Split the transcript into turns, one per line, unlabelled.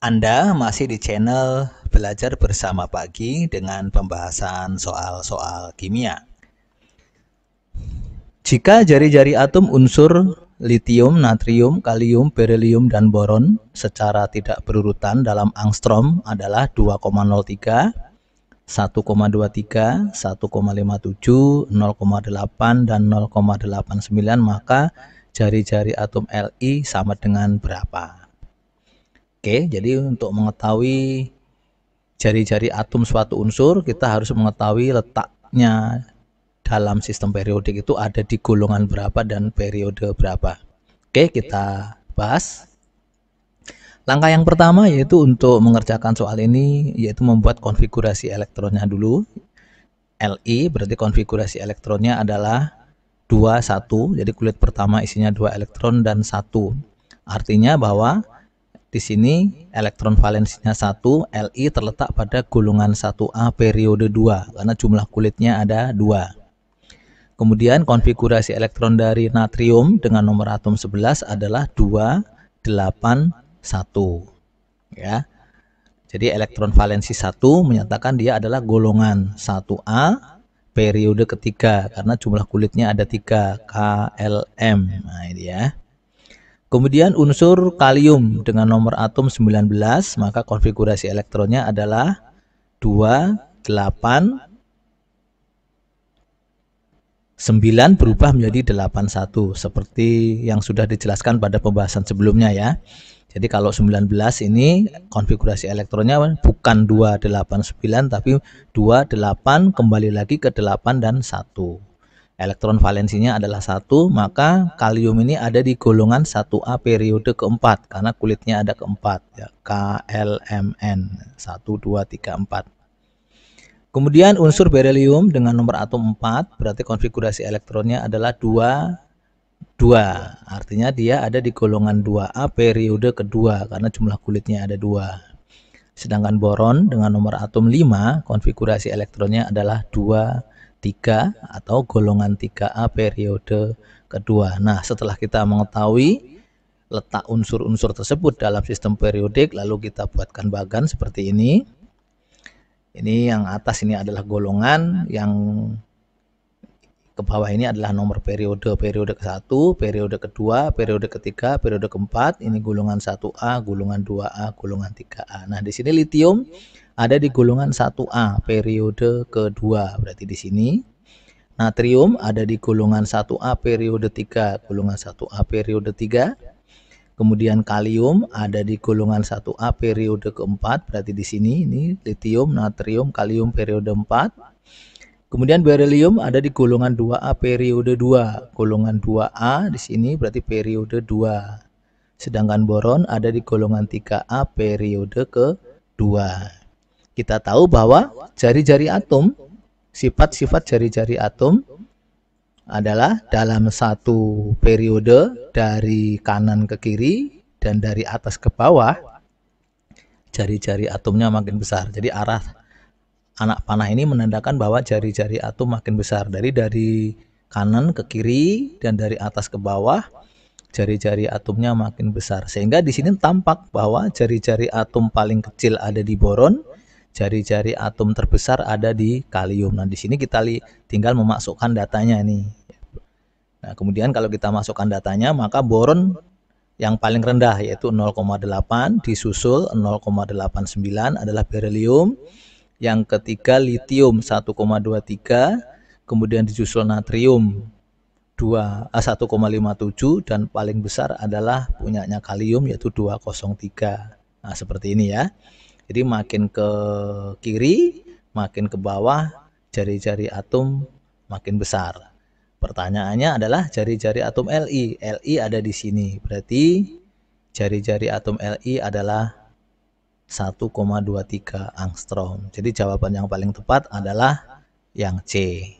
Anda masih di channel Belajar Bersama Pagi dengan pembahasan soal-soal kimia. Jika jari-jari atom unsur litium, natrium, kalium, beryllium, dan boron secara tidak berurutan dalam angstrom adalah 2,03, 1,23, 1,57, 0,8, dan 0,89, maka jari-jari atom Li sama dengan berapa? Oke, jadi untuk mengetahui jari-jari atom suatu unsur, kita harus mengetahui letaknya dalam sistem periodik itu ada di golongan berapa dan periode berapa. Oke, kita bahas. Langkah yang pertama yaitu untuk mengerjakan soal ini yaitu membuat konfigurasi elektronnya dulu. LI berarti konfigurasi elektronnya adalah 2 1. Jadi kulit pertama isinya dua elektron dan satu. Artinya bahwa di sini elektron valensinya 1, Li terletak pada golongan 1A periode 2 karena jumlah kulitnya ada 2. Kemudian konfigurasi elektron dari natrium dengan nomor atom 11 adalah 2, 8, 1. Ya. Jadi elektron valensi 1 menyatakan dia adalah golongan 1A periode ketiga karena jumlah kulitnya ada 3 KLM. Nah, ini ya. Kemudian unsur kalium dengan nomor atom 19, maka konfigurasi elektronnya adalah 2, 8, 9 berubah menjadi 81 seperti yang sudah dijelaskan pada pembahasan sebelumnya ya. Jadi kalau 19 ini konfigurasi elektronnya bukan 289 tapi 28 kembali lagi ke 8 dan 1 elektron valensinya adalah satu, maka kalium ini ada di golongan 1A periode keempat karena kulitnya ada keempat ya K, L, M, N, 1 2 3 4. Kemudian unsur berilium dengan nomor atom 4 berarti konfigurasi elektronnya adalah 2 2. Artinya dia ada di golongan 2A periode kedua karena jumlah kulitnya ada 2. Sedangkan boron dengan nomor atom 5 konfigurasi elektronnya adalah 2 3 atau golongan 3A periode kedua. Nah, setelah kita mengetahui letak unsur-unsur tersebut dalam sistem periodik, lalu kita buatkan bagan seperti ini. Ini yang atas ini adalah golongan, yang ke bawah ini adalah nomor periode. Periode ke-1, periode kedua, periode ketiga, periode keempat. Ini golongan 1A, golongan 2A, golongan 3A. Nah, di sini litium ada di golongan 1A periode kedua. Berarti di sini natrium ada di golongan 1A periode 3, golongan 1A periode 3. Kemudian kalium ada di golongan 1A periode keempat, berarti di sini ini litium, natrium, kalium periode 4. Kemudian beryllium ada di golongan 2A periode 2. Golongan 2A di sini berarti periode 2. Sedangkan boron ada di golongan 3A periode ke-2. Kita tahu bahwa jari-jari atom, sifat-sifat jari-jari atom adalah dalam satu periode dari kanan ke kiri dan dari atas ke bawah jari-jari atomnya makin besar. Jadi arah anak panah ini menandakan bahwa jari-jari atom makin besar dari dari kanan ke kiri dan dari atas ke bawah jari-jari atomnya makin besar. Sehingga di sini tampak bahwa jari-jari atom paling kecil ada di boron, jari-jari atom terbesar ada di kalium. Nah, di sini kita tinggal memasukkan datanya ini. Nah, kemudian kalau kita masukkan datanya, maka boron yang paling rendah yaitu 0,8 disusul 0,89 adalah beryllium, yang ketiga litium 1,23, kemudian disusul natrium 1,57 eh, dan paling besar adalah punyanya kalium yaitu 203. Nah, seperti ini ya. Jadi makin ke kiri, makin ke bawah, jari-jari atom makin besar. Pertanyaannya adalah jari-jari atom Li. Li ada di sini. Berarti jari-jari atom Li adalah 1,23 angstrom. Jadi jawaban yang paling tepat adalah yang C.